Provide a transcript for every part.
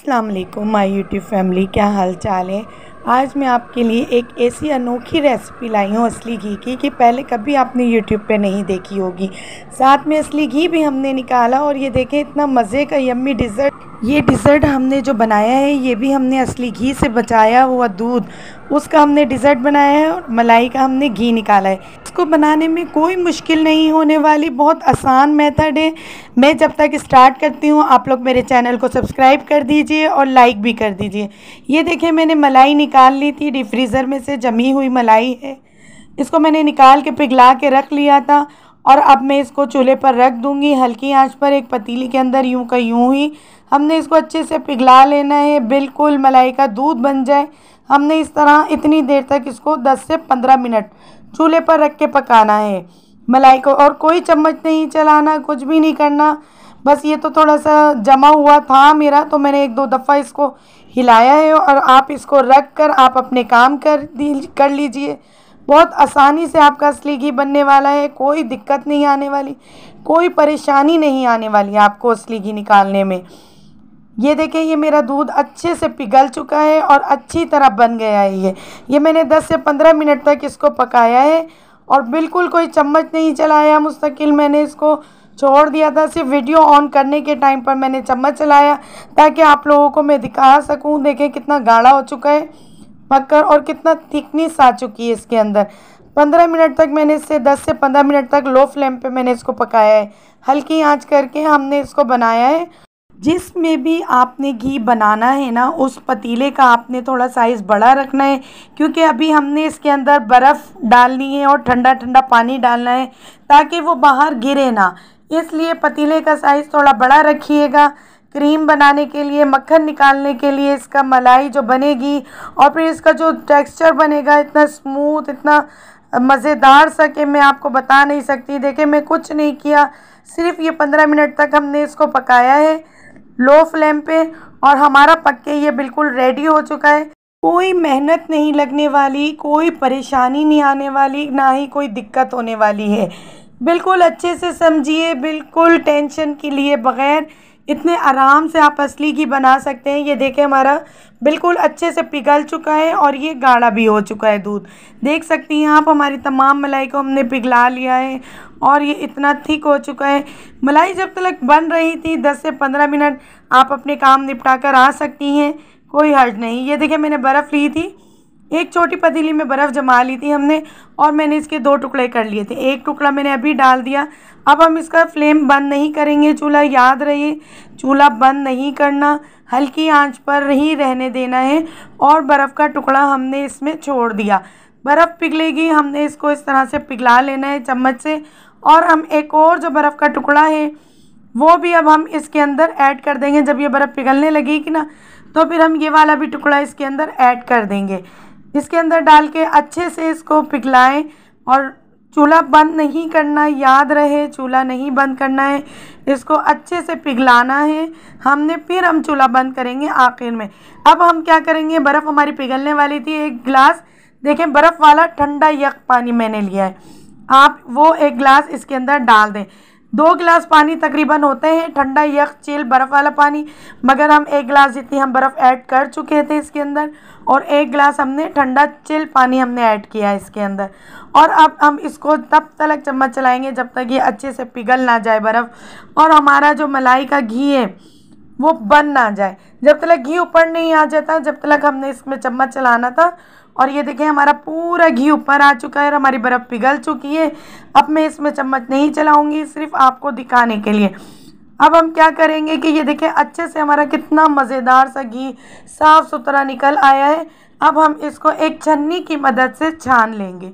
अस्सलाम वालेकुम my YouTube family क्या हाल चाल है आज मैं आपके लिए एक ऐसी अनोखी रेसिपी लाई हूँ असली घी की कि पहले कभी आपने यूट्यूब पे नहीं देखी होगी साथ में असली घी भी हमने निकाला और ये देखें इतना मज़े का यम्मी डिज़र्ट ये डिज़र्ट हमने जो बनाया है ये भी हमने असली घी से बचाया हुआ दूध उसका हमने डिज़र्ट बनाया है और मलाई का हमने घी निकाला है इसको बनाने में कोई मुश्किल नहीं होने वाली बहुत आसान मेथड है मैं जब तक स्टार्ट करती हूँ आप लोग मेरे चैनल को सब्सक्राइब कर दीजिए और लाइक भी कर दीजिए ये देखिए मैंने मलाई निकाल ली थी डिफ्रीज़र में से जमी हुई मलाई है इसको मैंने निकाल के पिघला के रख लिया था और अब मैं इसको चूल्हे पर रख दूंगी हल्की आंच पर एक पतीली के अंदर यूं का यूं ही हमने इसको अच्छे से पिघला लेना है बिल्कुल मलाई का दूध बन जाए हमने इस तरह इतनी देर तक इसको 10 से 15 मिनट चूल्हे पर रख के पकाना है मलाई को और कोई चम्मच नहीं चलाना कुछ भी नहीं करना बस ये तो थोड़ा सा जमा हुआ था मेरा तो मैंने एक दो दफ़ा इसको हिलाया है और आप इसको रख कर आप अपने काम कर दी कर लीजिए बहुत आसानी से आपका असली घी बनने वाला है कोई दिक्कत नहीं आने वाली कोई परेशानी नहीं आने वाली आपको असली घी निकालने में ये देखें ये मेरा दूध अच्छे से पिघल चुका है और अच्छी तरह बन गया है ये ये मैंने 10 से 15 मिनट तक इसको पकाया है और बिल्कुल कोई चम्मच नहीं चलाया मुस्तकिल मैंने इसको छोड़ दिया था सिर्फ वीडियो ऑन करने के टाइम पर मैंने चम्मच चलाया ताकि आप लोगों को मैं दिखा सकूँ देखें कितना गाढ़ा हो चुका है मक्कर और कितना थिकनेस आ चुकी है इसके अंदर पंद्रह मिनट तक मैंने इसे दस से पंद्रह मिनट तक लो फ्लेम पे मैंने इसको पकाया है हल्की आंच करके हमने इसको बनाया है जिसमें भी आपने घी बनाना है ना उस पतीले का आपने थोड़ा साइज़ बड़ा रखना है क्योंकि अभी हमने इसके अंदर बर्फ़ डालनी है और ठंडा ठंडा पानी डालना है ताकि वो बाहर गिरे ना इसलिए पतीले का साइज़ थोड़ा बड़ा रखिएगा क्रीम बनाने के लिए मक्खन निकालने के लिए इसका मलाई जो बनेगी और फिर इसका जो टेक्सचर बनेगा इतना स्मूथ इतना मज़ेदार सा कि मैं आपको बता नहीं सकती देखें मैं कुछ नहीं किया सिर्फ ये पंद्रह मिनट तक हमने इसको पकाया है लो फ्लेम पे और हमारा पक्के ये बिल्कुल रेडी हो चुका है कोई मेहनत नहीं लगने वाली कोई परेशानी नहीं आने वाली ना ही कोई दिक्कत होने वाली है बिल्कुल अच्छे से समझिए बिल्कुल टेंशन के लिए बग़ैर इतने आराम से आप असली घी बना सकते हैं ये देखें हमारा बिल्कुल अच्छे से पिघल चुका है और ये गाढ़ा भी हो चुका है दूध देख सकती हैं आप हमारी तमाम मलाई को हमने पिघला लिया है और ये इतना थिक हो चुका है मलाई जब तक बन रही थी दस से पंद्रह मिनट आप अपने काम निपटा कर आ सकती हैं कोई हर्ज नहीं ये देखें मैंने बर्फ़ ली थी एक छोटी पतीली में बर्फ़ जमा ली थी हमने और मैंने इसके दो टुकड़े कर लिए थे एक टुकड़ा मैंने अभी डाल दिया अब हम इसका फ्लेम बंद नहीं करेंगे चूल्हा याद रहे चूल्हा बंद नहीं करना हल्की आंच पर ही रहने देना है और बर्फ़ का टुकड़ा हमने इसमें छोड़ दिया बर्फ़ पिघलेगी हमने इसको इस तरह से पिघला लेना है चम्मच से और हम एक और जो बर्फ़ का टुकड़ा है वो भी अब हम इसके अंदर ऐड कर देंगे जब ये बर्फ़ पिघलने लगेगी ना तो फिर हम ये वाला भी टुकड़ा इसके अंदर ऐड कर देंगे इसके अंदर डाल के अच्छे से इसको पिघलाएं और चूल्हा बंद नहीं करना याद रहे चूल्हा नहीं बंद करना है इसको अच्छे से पिघलाना है हमने फिर हम चूल्हा बंद करेंगे आखिर में अब हम क्या करेंगे बर्फ़ हमारी पिघलने वाली थी एक गिलास देखें बर्फ़ वाला ठंडा यक पानी मैंने लिया है आप वो एक गिलास इसके अंदर डाल दें दो गिलास पानी तकरीबन होते हैं ठंडा यख चील बर्फ़ वाला पानी मगर हम एक गिलास जितनी हम बर्फ़ ऐड कर चुके थे इसके अंदर और एक गिलास हमने ठंडा चिल पानी हमने ऐड किया है इसके अंदर और अब हम इसको तब तक चम्मच चलाएंगे जब तक ये अच्छे से पिघल ना जाए बर्फ़ और हमारा जो मलाई का घी है वो बन ना जाए जब तक घी ऊपर नहीं आ जाता जब तक हमने इसमें चम्मच चलाना था और ये देखें हमारा पूरा घी ऊपर आ चुका है और हमारी बर्फ़ पिघल चुकी है अब मैं इसमें चम्मच नहीं चलाऊँगी सिर्फ आपको दिखाने के लिए अब हम क्या करेंगे कि ये देखें अच्छे से हमारा कितना मज़ेदार सा घी साफ़ सुथरा निकल आया है अब हम इसको एक छन्नी की मदद से छान लेंगे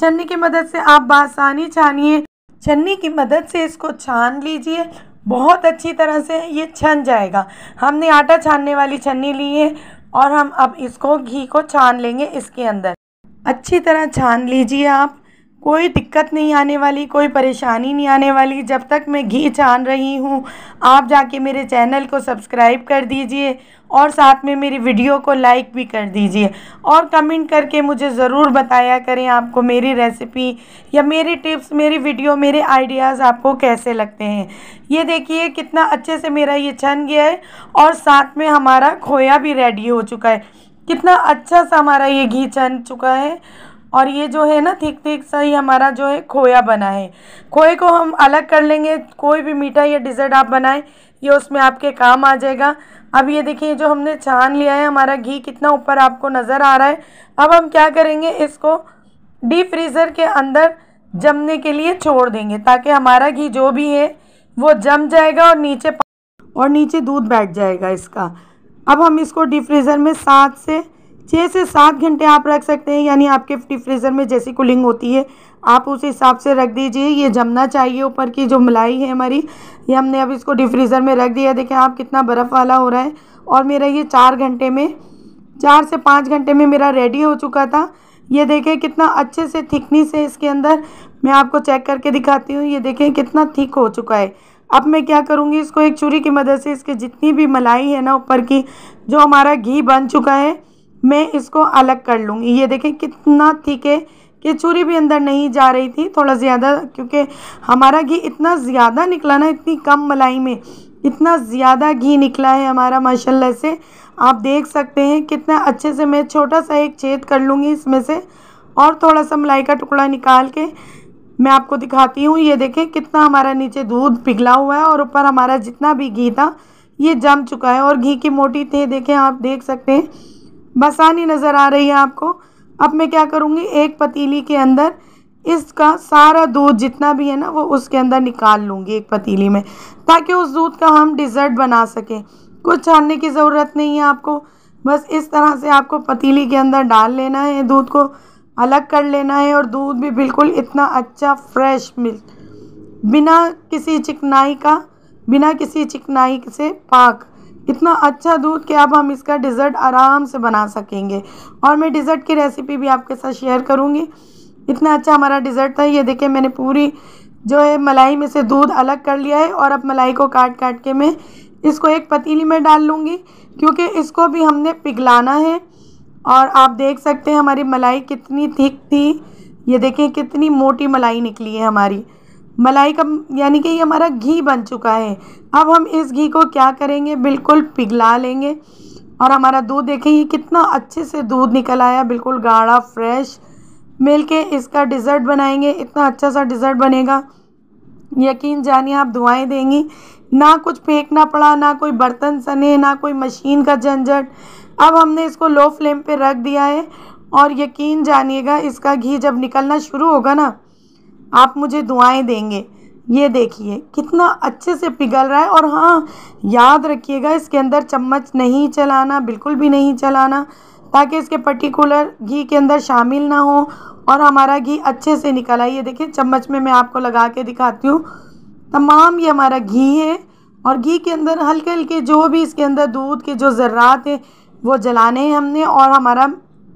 छन्नी की मदद से आप बासानी छानिए छन्नी की मदद से इसको छान लीजिए बहुत अच्छी तरह से ये छन जाएगा हमने आटा छानने वाली छन्नी ली है और हम अब इसको घी को छान लेंगे इसके अंदर अच्छी तरह छान लीजिए आप कोई दिक्कत नहीं आने वाली कोई परेशानी नहीं आने वाली जब तक मैं घी छान रही हूँ आप जाके मेरे चैनल को सब्सक्राइब कर दीजिए और साथ में मेरी वीडियो को लाइक भी कर दीजिए और कमेंट करके मुझे ज़रूर बताया करें आपको मेरी रेसिपी या मेरी टिप्स मेरी वीडियो मेरे आइडियाज़ आपको कैसे लगते हैं ये देखिए कितना अच्छे से मेरा ये छन गया है और साथ में हमारा खोया भी रेडी हो चुका है कितना अच्छा सा हमारा ये घी छन चुका है और ये जो है ना थिक थिक सा ही हमारा जो है खोया बना है खोए को हम अलग कर लेंगे कोई भी मीठा या डिज़र्ट आप बनाएं ये उसमें आपके काम आ जाएगा अब ये देखिए जो हमने छान लिया है हमारा घी कितना ऊपर आपको नज़र आ रहा है अब हम क्या करेंगे इसको डीप फ्रीज़र के अंदर जमने के लिए छोड़ देंगे ताकि हमारा घी जो भी है वो जम जाएगा और नीचे और नीचे दूध बैठ जाएगा इसका अब हम इसको डीप फ्रीज़र में सात से छः से सात घंटे आप रख सकते हैं यानी आपके फ्रीजर में जैसी कूलिंग होती है आप उस हिसाब से रख दीजिए ये जमना चाहिए ऊपर की जो मलाई है हमारी ये हमने अब इसको डिफ्रीज़र में रख दिया देखें आप कितना बर्फ़ वाला हो रहा है और मेरा ये चार घंटे में चार से पाँच घंटे में मेरा रेडी हो चुका था ये देखें कितना अच्छे से थिकनेस है इसके अंदर मैं आपको चेक करके दिखाती हूँ ये देखें कितना थिक हो चुका है अब मैं क्या करूँगी इसको एक छुरी की मदद से इसके जितनी भी मलाई है ना ऊपर की जो हमारा घी बन चुका है मैं इसको अलग कर लूँगी ये देखें कितना ठीक है ये चूरी भी अंदर नहीं जा रही थी थोड़ा ज़्यादा क्योंकि हमारा घी इतना ज़्यादा निकला ना इतनी कम मलाई में इतना ज़्यादा घी निकला है हमारा माशाल्लाह से आप देख सकते हैं कितना अच्छे से मैं छोटा सा एक छेद कर लूँगी इसमें से और थोड़ा सा मलाई का टुकड़ा निकाल के मैं आपको दिखाती हूँ ये देखें कितना हमारा नीचे दूध पिघला हुआ है और ऊपर हमारा जितना भी घी था ये जम चुका है और घी की मोटी थे देखें आप देख सकते हैं बसानी नज़र आ रही है आपको अब मैं क्या करूँगी एक पतीली के अंदर इसका सारा दूध जितना भी है ना वो उसके अंदर निकाल लूँगी एक पतीली में ताकि उस दूध का हम डिज़र्ट बना सकें कुछ छानने की ज़रूरत नहीं है आपको बस इस तरह से आपको पतीली के अंदर डाल लेना है दूध को अलग कर लेना है और दूध भी बिल्कुल इतना अच्छा फ्रेश मिल बिना किसी चिकनाई का बिना किसी चिकनाई से पाक इतना अच्छा दूध कि अब हम इसका डिज़र्ट आराम से बना सकेंगे और मैं डिज़र्ट की रेसिपी भी आपके साथ शेयर करूँगी इतना अच्छा हमारा डिज़र्ट था ये देखिए मैंने पूरी जो है मलाई में से दूध अलग कर लिया है और अब मलाई को काट काट के मैं इसको एक पतीली में डाल लूँगी क्योंकि इसको भी हमने पिघलाना है और आप देख सकते हैं हमारी मलाई कितनी थिक थी ये देखें कितनी मोटी मलाई निकली है हमारी मलाई का यानी कि ये हमारा घी बन चुका है अब हम इस घी को क्या करेंगे बिल्कुल पिघला लेंगे और हमारा दूध देखें ये कितना अच्छे से दूध निकल आया बिल्कुल गाढ़ा फ्रेश मिल के इसका डिज़र्ट बनाएंगे इतना अच्छा सा डिज़र्ट बनेगा यकीन जानिए आप दुआएं देंगी ना कुछ फेंकना पड़ा ना कोई बर्तन सने ना कोई मशीन का झंझट अब हमने इसको लो फ्लेम पे रख दिया है और यकीन जानिएगा इसका घी जब निकलना शुरू होगा ना आप मुझे दुआएं देंगे ये देखिए कितना अच्छे से पिघल रहा है और हाँ याद रखिएगा इसके अंदर चम्मच नहीं चलाना बिल्कुल भी नहीं चलाना ताकि इसके पर्टिकुलर घी के अंदर शामिल ना हो और हमारा घी अच्छे से निकल आए ये देखिए चम्मच में मैं आपको लगा के दिखाती हूँ तमाम ये हमारा घी है और घी के अंदर हल्के हल्के जो भी इसके अंदर दूध के जो ज़रात है वो जलाने हैं हमने और हमारा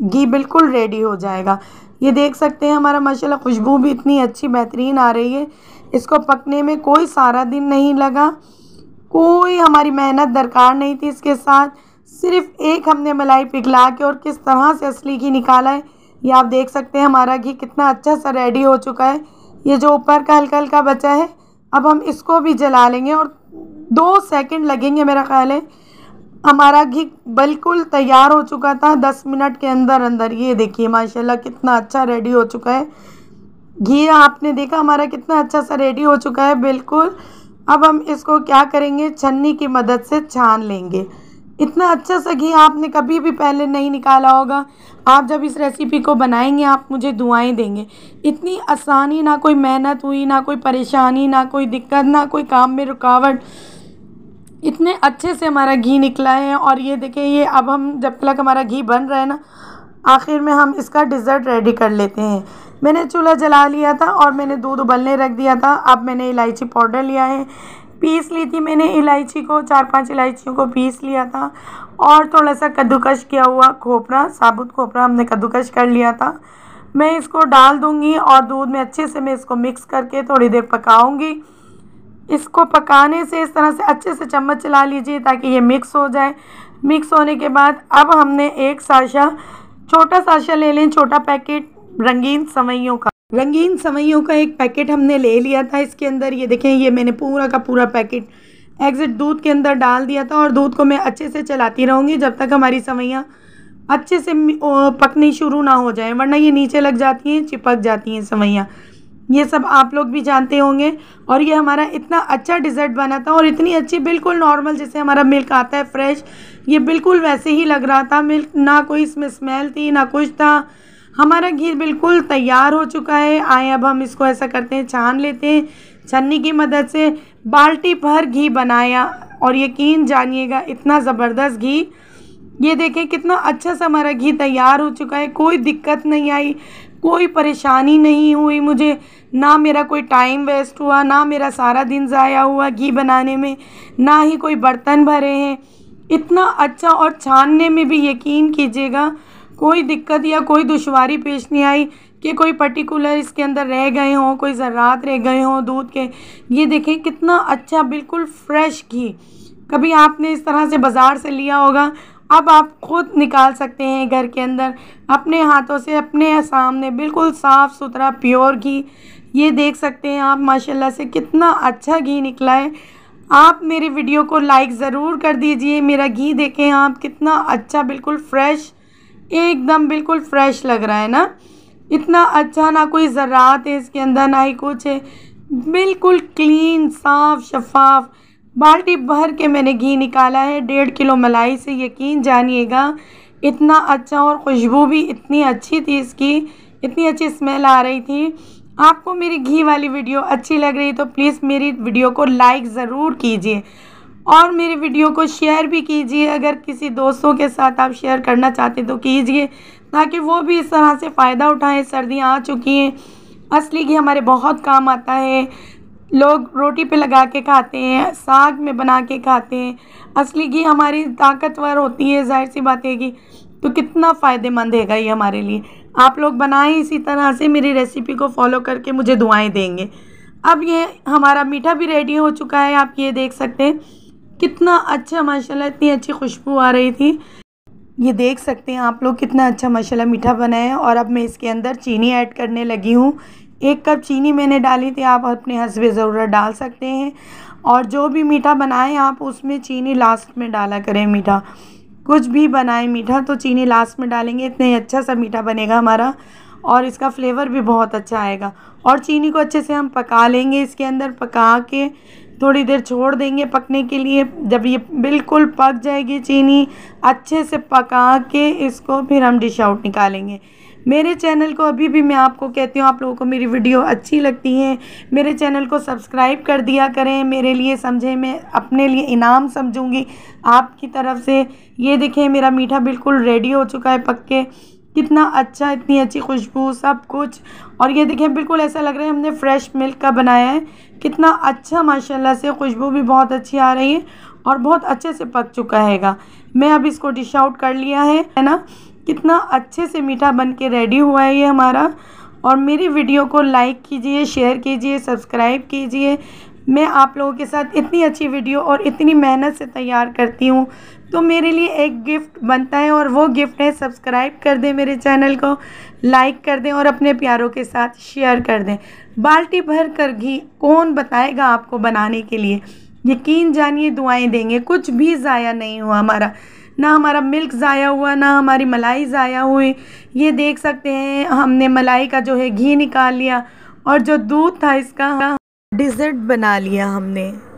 घी बिल्कुल रेडी हो जाएगा ये देख सकते हैं हमारा माशाल्लाह खुशबू भी इतनी अच्छी बेहतरीन आ रही है इसको पकने में कोई सारा दिन नहीं लगा कोई हमारी मेहनत दरकार नहीं थी इसके साथ सिर्फ एक हमने मलाई पिघला के और किस तरह से असली घी निकाला है ये आप देख सकते हैं हमारा घी कितना अच्छा सा रेडी हो चुका है ये जो ऊपर का हल्का हल्का बचा है अब हम इसको भी जला लेंगे और दो सेकंड लगेंगे मेरा ख्याल है हमारा घी बिल्कुल तैयार हो चुका था दस मिनट के अंदर अंदर ये देखिए माशाल्लाह कितना अच्छा रेडी हो चुका है घी आपने देखा हमारा कितना अच्छा सा रेडी हो चुका है बिल्कुल अब हम इसको क्या करेंगे छन्नी की मदद से छान लेंगे इतना अच्छा सा घी आपने कभी भी पहले नहीं निकाला होगा आप जब इस रेसिपी को बनाएंगे आप मुझे दुआएं देंगे इतनी आसानी ना कोई मेहनत हुई ना कोई परेशानी ना कोई दिक्कत ना कोई काम में रुकावट इतने अच्छे से हमारा घी निकला है और ये देखें ये अब हम जब तक हमारा घी बन रहा है ना आखिर में हम इसका डिज़र्ट रेडी कर लेते हैं मैंने चूल्हा जला लिया था और मैंने दूध उबलने रख दिया था अब मैंने इलायची पाउडर लिया है पीस ली थी मैंने इलायची को चार पांच इलायचियों को पीस लिया था और थोड़ा सा कद्दूकश किया हुआ खोपरा साबुत खोपरा हमने कद्दूकश कर लिया था मैं इसको डाल दूँगी और दूध में अच्छे से मैं इसको मिक्स करके थोड़ी देर पकाऊँगी इसको पकाने से इस तरह से अच्छे से चम्मच चला लीजिए ताकि ये मिक्स हो जाए मिक्स होने के बाद अब हमने एक साशा छोटा साशा ले लें छोटा पैकेट रंगीन सवैयों का रंगीन सवैयों का एक पैकेट हमने ले लिया था इसके अंदर ये देखें ये मैंने पूरा का पूरा पैकेट एग्जिट दूध के अंदर डाल दिया था और दूध को मैं अच्छे से चलाती रहूँगी जब तक हमारी सवैयाँ अच्छे से पकनी शुरू ना हो जाए वरना ये नीचे लग जाती हैं चिपक जाती हैं सवैयाँ ये सब आप लोग भी जानते होंगे और ये हमारा इतना अच्छा डिज़र्ट बना था और इतनी अच्छी बिल्कुल नॉर्मल जैसे हमारा मिल्क आता है फ्रेश ये बिल्कुल वैसे ही लग रहा था मिल्क ना कोई इसमें स्मेल थी ना कुछ था हमारा घी बिल्कुल तैयार हो चुका है आए अब हम इसको ऐसा करते हैं छान लेते हैं छन्नी की मदद से बाल्टी भर घी बनाया और यकीन जानिएगा इतना ज़बरदस्त घी ये देखें कितना अच्छा सा हमारा घी तैयार हो चुका है कोई दिक्कत नहीं आई कोई परेशानी नहीं हुई मुझे ना मेरा कोई टाइम वेस्ट हुआ ना मेरा सारा दिन ज़ाया हुआ घी बनाने में ना ही कोई बर्तन भरे हैं इतना अच्छा और छानने में भी यकीन कीजिएगा कोई दिक्कत या कोई दुशारी पेश नहीं आई कि कोई पर्टिकुलर इसके अंदर रह गए हों कोई ज़रात रह गए हों दूध के ये देखें कितना अच्छा बिल्कुल फ्रेश घी कभी आपने इस तरह से बाज़ार से लिया होगा अब आप खुद निकाल सकते हैं घर के अंदर अपने हाथों से अपने सामने बिल्कुल साफ़ सुथरा प्योर घी ये देख सकते हैं आप माशाल्लाह से कितना अच्छा घी निकला है आप मेरी वीडियो को लाइक ज़रूर कर दीजिए मेरा घी देखें आप कितना अच्छा बिल्कुल फ्रेश एकदम बिल्कुल फ्रेश लग रहा है ना इतना अच्छा ना कोई ज़रात है इसके अंदर ना ही कुछ है बिल्कुल क्लीन साफ़ शफाफ़ बाल्टी भर के मैंने घी निकाला है डेढ़ किलो मलाई से यकीन जानिएगा इतना अच्छा और खुशबू भी इतनी अच्छी थी इसकी इतनी अच्छी स्मेल आ रही थी आपको मेरी घी वाली वीडियो अच्छी लग रही तो प्लीज़ मेरी वीडियो को लाइक ज़रूर कीजिए और मेरी वीडियो को शेयर भी कीजिए अगर किसी दोस्तों के साथ आप शेयर करना चाहते तो कीजिए ताकि वो भी इस तरह से फ़ायदा उठाएं सर्दियाँ आ चुकी हैं असली घी हमारे बहुत काम आता है लोग रोटी पे लगा के खाते हैं साग में बना के खाते हैं असली घी हमारी ताकतवर होती है जाहिर सी बात है कि तो कितना फ़ायदेमंद हैगा ये हमारे लिए आप लोग बनाएं इसी तरह से मेरी रेसिपी को फॉलो करके मुझे दुआएं देंगे अब ये हमारा मीठा भी रेडी हो चुका है आप ये देख सकते हैं कितना अच्छा माशा इतनी अच्छी खुशबू आ रही थी ये देख सकते हैं आप लोग कितना अच्छा माशाल्लाह मीठा बनाया है और अब मैं इसके अंदर चीनी ऐड करने लगी हूँ एक कप चीनी मैंने डाली थी आप अपने हसबे ज़रूरत डाल सकते हैं और जो भी मीठा बनाएं आप उसमें चीनी लास्ट में डाला करें मीठा कुछ भी बनाएं मीठा तो चीनी लास्ट में डालेंगे इतने अच्छा सा मीठा बनेगा हमारा और इसका फ्लेवर भी बहुत अच्छा आएगा और चीनी को अच्छे से हम पका लेंगे इसके अंदर पका के थोड़ी देर छोड़ देंगे पकने के लिए जब ये बिल्कुल पक जाएगी चीनी अच्छे से पका के इसको फिर हम डिश आउट निकालेंगे मेरे चैनल को अभी भी मैं आपको कहती हूँ आप लोगों को मेरी वीडियो अच्छी लगती है मेरे चैनल को सब्सक्राइब कर दिया करें मेरे लिए समझें मैं अपने लिए इनाम समझूँगी आपकी तरफ से ये देखें मेरा मीठा बिल्कुल रेडी हो चुका है पक्के कितना अच्छा इतनी अच्छी खुशबू सब कुछ और ये देखें बिल्कुल ऐसा लग रहा है हमने फ़्रेश मिल्क का बनाया है कितना अच्छा माशाल्लाह से खुशबू भी बहुत अच्छी आ रही है और बहुत अच्छे से पक चुका हैगा मैं अब इसको डिश आउट कर लिया है है ना कितना अच्छे से मीठा बन के रेडी हुआ है ये हमारा और मेरी वीडियो को लाइक कीजिए शेयर कीजिए सब्सक्राइब कीजिए मैं आप लोगों के साथ इतनी अच्छी वीडियो और इतनी मेहनत से तैयार करती हूँ तो मेरे लिए एक गिफ्ट बनता है और वो गिफ्ट है सब्सक्राइब कर दें मेरे चैनल को लाइक कर दें और अपने प्यारों के साथ शेयर कर दें बाल्टी भर कर घी कौन बताएगा आपको बनाने के लिए यकीन जानिए दुआएं देंगे कुछ भी ज़ाया नहीं हुआ हमारा ना हमारा मिल्क ज़ाया हुआ ना हमारी मलाई ज़ाया हुई ये देख सकते हैं हमने मलाई का जो है घी निकाल लिया और जो दूध था इसका डिज़र्ट बना लिया हमने